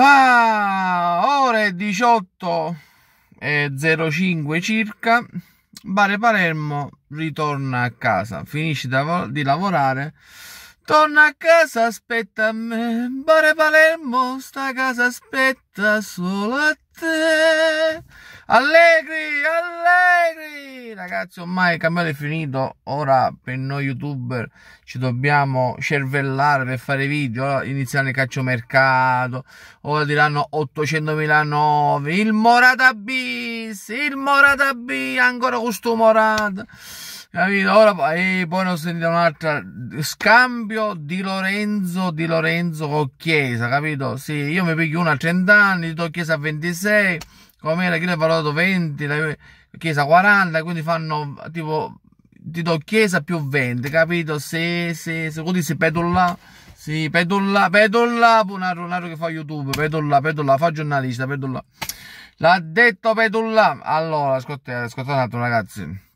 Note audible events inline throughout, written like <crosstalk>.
Ah, ore 18.05 circa. Bare Palermo ritorna a casa, finisce di lavorare. Torna a casa, aspetta a me. Bare Palermo, sta casa aspetta solo a Allegri, allegri! Ragazzi, ormai il campionato è finito. Ora per noi youtuber ci dobbiamo cervellare per fare video. Ora iniziano il calciomercato. Ora diranno 800.009. Il Morata bis, il Morata B, ancora questo Morata. Capito? Ora poi ne non sentite un'altra. Scambio di Lorenzo di Lorenzo con Chiesa, capito? Sì, io mi piglio una a 30 anni, do Chiesa a 26, com'era che l'ho valutato 20, la Chiesa 40, quindi fanno tipo ti do Chiesa più 20, capito? Se, se, se così si pedolla, si pedolla, pedolla, un altro che fa YouTube, pedolla, pedolla, fa giornalista, pedolla. L'ha detto pedolla. Allora, ascoltate, ascoltate un attimo ragazzi.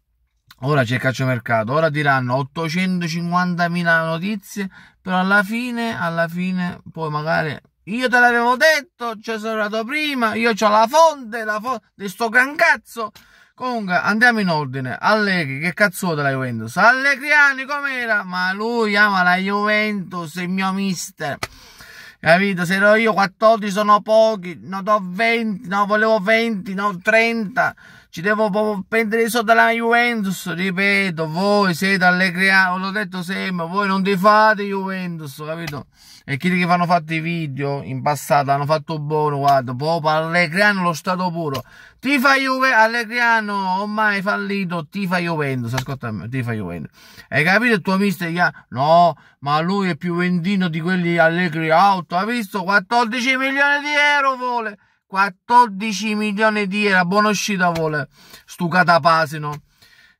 Ora c'è il calciomercato, ora diranno 850.000 notizie, però alla fine, alla fine, poi magari io te l'avevo detto, ci sono arrivato prima, io ho la fonte, la fonte di sto gran cazzo. Comunque andiamo in ordine. Allegri, che cazzo della Juventus? Allegriani com'era? Ma lui ama la Juventus, il mio mister. Capito? Se ero io 14 sono pochi, no do 20, no volevo 20, no 30. Ci devo prendere i soldi dalla Juventus, ripeto, voi siete allegriati, l'ho detto sempre, voi non ti fate Juventus, capito? E quelli che fanno fatto i video in passato hanno fatto buono, guarda, proprio Allegriano lo stato puro. Ti fa Juve, Allegriano, ormai fallito, ti fa Juventus, ascoltami, ti fa Juventus. Hai capito il tuo mister? Ha... No, ma lui è più vendino di quelli Allegri Auto, ha visto? 14 milioni di euro vuole. 14 milioni di euro, buona uscita vuole sto catapasino.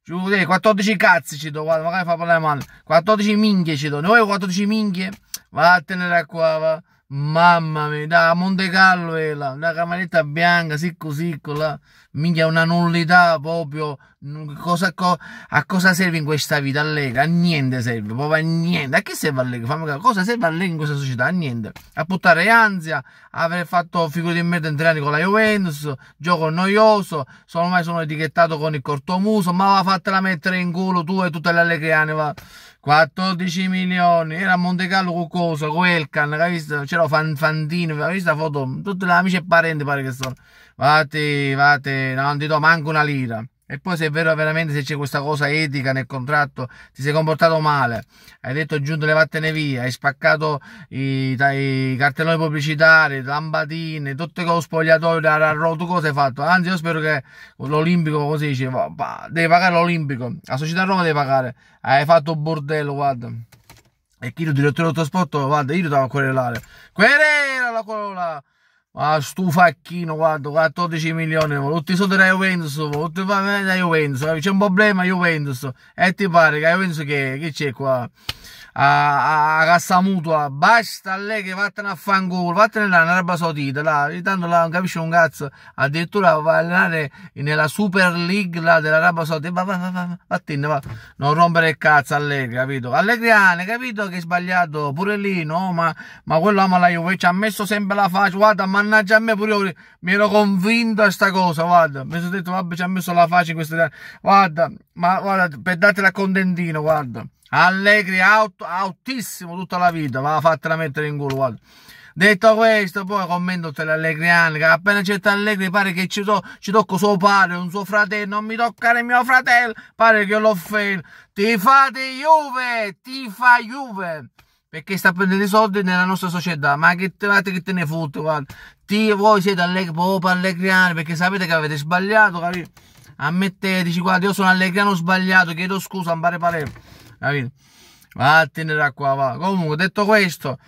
14 cazzi ci do, guarda, magari fa parlare male. 14 minchie ci do, ne vuoi 14 minchie? Va a tenere qua, va. Mamma mia, da Monte Carlo è la una cameretta bianca, sicco sicco là, minchia una nullità proprio, mm, cosa, co, a cosa serve in questa vita all'ega? A niente serve, proprio a niente, a che serve all'ega? Fammi capire, cosa serve all'ega in questa società? A niente, a buttare ansia, aver fatto figure di merda in tre anni con la Juventus, gioco noioso, sono mai sono etichettato con il cortomuso, ma va fatela mettere in culo tu e tutte le allegriane, va... 14 milioni, era a Monte Carlo con cosa, con Elkan, visto? C'era Fan, Fantino, hai visto la foto? Tutti gli amici e parenti pare che sono. Vate, vate, non ti do manco una lira. E poi se è vero veramente se c'è questa cosa etica nel contratto, ti sei comportato male, hai detto giunto levattene via, hai spaccato i, i cartelloni pubblicitari, lambatine, tutto lo spogliatoio, da rarro, tu cosa hai fatto? Anzi io spero che l'Olimpico, così dice, devi pagare l'Olimpico, la società Roma deve pagare, hai fatto bordello, guarda. E chi lo direttore autosport, guarda, io lo devo querelare. Querela la querela! Ma ah, sto facchino, guarda, 14 milioni, tutti sotto la Juventus, tutti la Juventus, c'è un problema Juventus, e ti pare che la Juventus che c'è qua? a, a cassa mutua, basta lei che vattene a fanculo, vattene là una roba Saudita, là, intanto là non capisce un cazzo, addirittura va a allenare nella Super League là della roba Saudita, va, va, va, va, va, va, non rompere il cazzo Allegri, capito? Allegriane, capito che è sbagliato, pure lì, no, ma, ma quello ama la Juve, ci ha messo sempre la faccia, guarda, mannaggia a me pure io, mi ero convinto a sta cosa, guarda, mi sono detto, vabbè, ci ha messo la faccia in questa, guarda, ma guarda, per a contentino, guarda. Allegri aut altissimo tutta la vita, va fatta mettere in culo, guarda. Detto questo, poi commento tutte le allegriane, appena c'è certo Allegri pare che ci, to ci tocco suo padre, un suo fratello, non mi toccare mio fratello, pare che l'ho offendo. Ti fate Juve, ti fa Juve perché sta prendendo i soldi nella nostra società. Ma che te, guarda, che te ne fotte, guarda. Ti, voi siete Allegri, proprio allegriani perché sapete che avete sbagliato, capito? Ammetteteci, guarda, io sono allegriano sbagliato, chiedo scusa, a Mbare Palermo capito? Vattene da qua, va. Comunque, detto questo,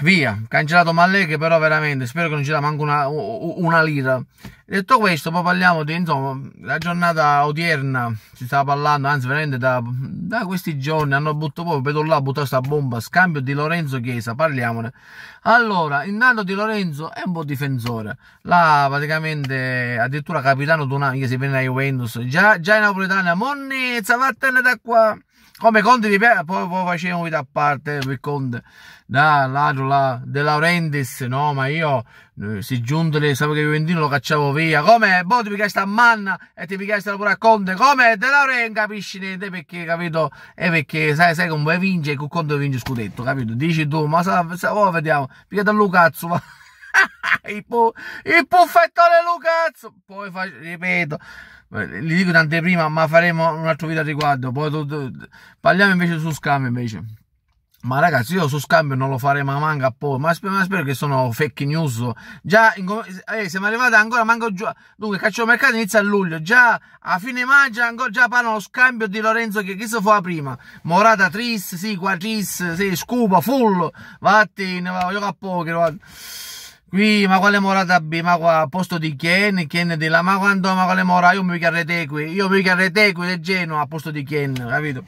Via, cancellato Malleghe, però veramente spero che non ci dà manco una, una, lira. Detto questo, poi parliamo di insomma, la giornata odierna. Si stava parlando, anzi, veramente da, da questi giorni hanno buttato proprio, vedo là buttato questa bomba. Scambio di Lorenzo Chiesa, parliamone. Allora, il nano di Lorenzo è un po' difensore. Là, praticamente, addirittura capitano di Dunamica si viene a Juventus. Già, già in napoletana, monnezza, vattene da qua come Conte di Pietro, poi, poi facevo vita a parte per Conte, da lato là, De Laurentiis, no, ma io, eh, si giunte, sapevo che Juventino lo cacciavo via, come, boh, ti piace a Manna e ti piace pure a Conte, come, De Laurentiis, capisci niente, perché, capito, e eh, perché, sai, sai come vince, e con Conte vince scudetto, capito, dici tu, ma sa, sa oh, vediamo, picchiate da Lucazzo, va. <laughs> il, pu, il puffettone Lucazzo, poi, ripeto, li dico tante prima, ma faremo un altro video al riguardo. Poi parliamo invece su scambio invece. Ma ragazzi, io su scambio non lo faremo mai manca poi. Ma spero, ma spero che sono fake news. Già, in, eh, siamo arrivati ancora, manco giù. Dunque, caccio mercato inizia a luglio. Già a fine maggio, ancora, già parlano lo scambio di Lorenzo. Che chi se fa prima? Morata tris, sì, quatris, sì, scupa, full. Vattene, voglio a poker. Vatti. Qui, ma quale mora da B? Ma qua, a posto di Ken, Ken di là, ma quando, ma quale mora? Io mi carrete qui, io mi carrete qui del Genoa a posto di Ken, capito?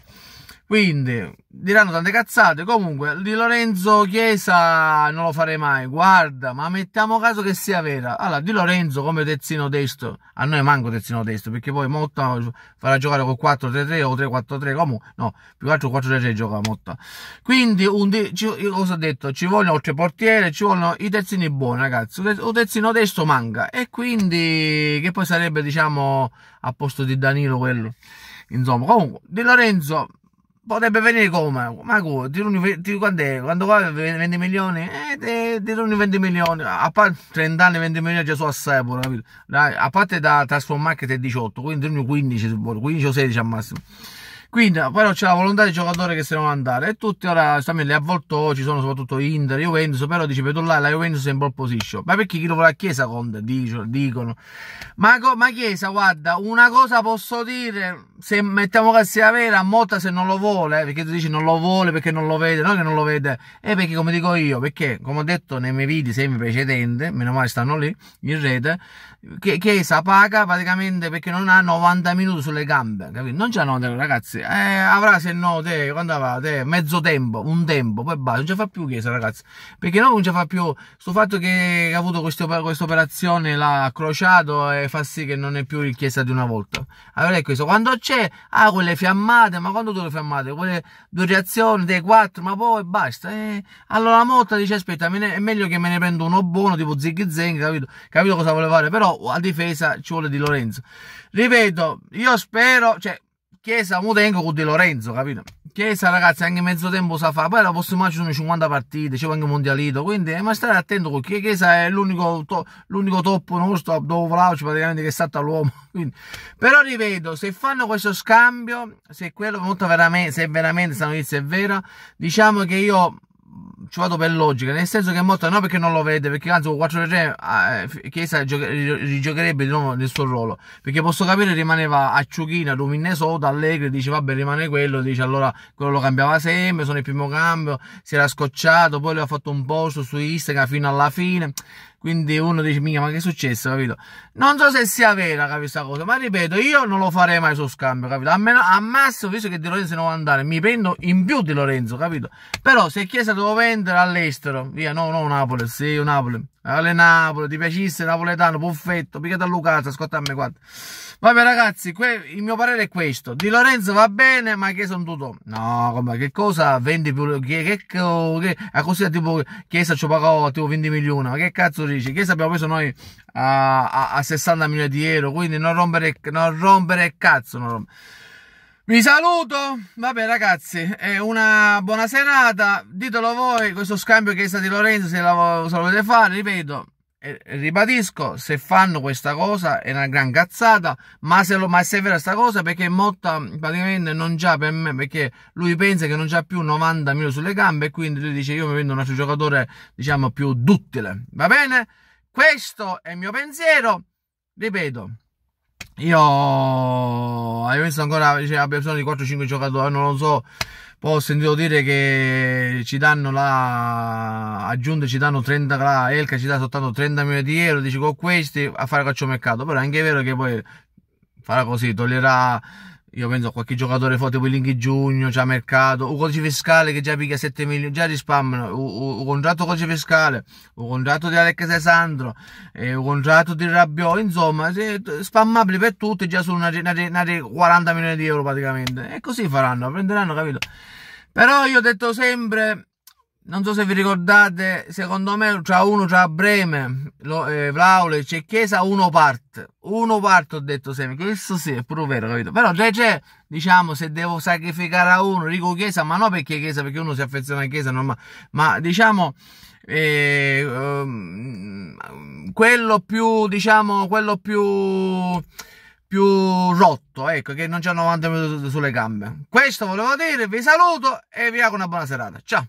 Quindi diranno tante cazzate. Comunque, di Lorenzo Chiesa non lo farei mai. Guarda, ma mettiamo caso che sia vera. Allora, di Lorenzo come terzino destro. A noi manco terzino destro, perché poi Motta farà giocare con 4-3-3 o 3-4-3. Comunque, no, più che altro 4-3-3 gioca Motta. Quindi, un di- ci, cosa ho detto? Ci vogliono oltre portiere, ci vogliono i terzini buoni, ragazzi. Un terzino destro manca. E quindi, che poi sarebbe, diciamo, a posto di Danilo quello. Insomma, comunque, Di Lorenzo potrebbe venire come? Ma come? quando è? Quando qua 20 milioni? Eh, ti, ti 20 milioni. A parte 30 anni, 20 milioni già sono assai, pure, capito? Dai, a parte da Transform Market è 18, quindi ti runi 15, 15 o 16 al massimo. Quindi, però, c'è la volontà dei giocatori che se ne vanno andare. E tutti ora stamattina lì a volto, ci sono soprattutto Inter, Juventus. Però dice Petullai, la Juventus è in ball position. Ma perché chi lo vuole a Chiesa Conte? dicono. Ma, ma, Chiesa, guarda, una cosa posso dire, se mettiamo che sia vera, Motta se non lo vuole, eh, perché tu dici non lo vuole perché non lo vede, no che non lo vede, è eh, perché come dico io, perché come ho detto nei miei video sempre precedenti, meno male stanno lì, in rete, Chiesa paga praticamente perché non ha 90 minuti sulle gambe, capito? Non c'ha 90 ragazzi ragazzi. Eh, avrà se no, te, quando avrà, te, mezzo tempo, un tempo, poi basta, non ci fa più chiesa, ragazzi. Perché no, non ci fa più. Sto fatto che ha avuto questa operazione, l'ha crociato e fa sì che non è più il chiesa di una volta. Allora è questo. Quando c'è, ah, quelle fiammate, ma quando tu le fiammate? Quelle due reazioni, dei quattro, ma poi basta. Eh. Allora la motta dice, aspetta, ne, è meglio che me ne prendo uno buono, tipo zig zeng, capito? Capito cosa vuole fare? Però a difesa ci vuole di Lorenzo. Ripeto, io spero, cioè, Chiesa, mo tengo con Di Lorenzo, capito? Chiesa, ragazzi, anche mezzo tempo sa fa. Poi la prossima ci sono 50 partite, c'è anche Mondialito. Quindi, eh, ma state attento perché Chiesa è l'unico, to- l'unico top nostro dopo Vlauci praticamente che è stato all'uomo. <laughs> Quindi. Però ripeto, se fanno questo scambio, se quello che veramente, se veramente questa notizia è vera, diciamo che io ci vado per logica, nel senso che è morto no perché non lo vede, perché anzi con 4 3 ah, eh, Chiesa rigiocherebbe di nuovo nel suo ruolo, perché posso capire rimaneva a Ciuchina, Luminne sotto, Allegri, dice vabbè rimane quello, dice allora quello lo cambiava sempre, sono il primo cambio, si era scocciato, poi lui ha fatto un post su Instagram fino alla fine, quindi uno dice, mica, ma che è successo, capito? Non so se sia vera, capito, questa cosa, ma ripeto, io non lo farei mai su scambio, capito? A, meno, a massimo, visto che Di Lorenzo non va andare, mi prendo in più di Lorenzo, capito? Però se Chiesa devo vendere all'estero, via, no, no, Napoli, sì, Napoli, alle Napoli, ti piacesse napoletano, buffetto, picchiato a Lucazzo, ascoltami guarda. Vabbè ragazzi, il mio parere è questo. Di Lorenzo va bene, ma che sono tutto. No, come che cosa? Vendi più che che, che a ah, così tipo Chiesa ci pagò tipo 20 milioni, ma che cazzo dici? Chiesa abbiamo preso noi a, a, a 60 milioni di euro, quindi non rompere non rompere cazzo, non rompere. Vi saluto, vabbè ragazzi, è eh, una buona serata, ditelo voi questo scambio che è stato di Lorenzo se lo, se lo volete fare, ripeto, e, eh, ribadisco, se fanno questa cosa è una gran cazzata, ma se, lo, ma se è vera questa cosa perché Motta praticamente non già per me, perché lui pensa che non c'ha più 90 mila sulle gambe e quindi lui dice io mi vendo un altro giocatore diciamo più duttile, va bene? Questo è il mio pensiero, ripeto, io hai visto ancora cioè, abbia bisogno di 4-5 giocatori, non lo so. Poi ho sentito dire che ci danno la aggiunta, ci danno 30 la Elka ci dà soltanto 30 milioni di euro, dici con questi a fare calcio mercato, però è anche vero che poi farà così, toglierà io penso a qualche giocatore forte poi Linghi Giugno c'è mercato un codice fiscale che già picchia 7 milioni già risparmiano un, un contratto codice fiscale un contratto di Alex Sandro un contratto di Rabiot insomma se, spammabili per tutti già sono una, una, una 40 milioni di euro praticamente e così faranno prenderanno capito però io ho detto sempre non so se vi ricordate, secondo me tra uno tra Breme, eh, Vlaule, c'è Chiesa, uno parte. Uno parte ho detto sempre, questo sì, è pure vero, capito? Però c'è, c'è, diciamo, se devo sacrificare a uno, dico Chiesa, ma non perché Chiesa, perché uno si affeziona a Chiesa, non, ma, ma diciamo... Eh, um, quello più diciamo quello più più rotto, ecco, che non c'ha 90 minuti sulle gambe. Questo volevo dire, vi saluto e vi auguro una buona serata. Ciao!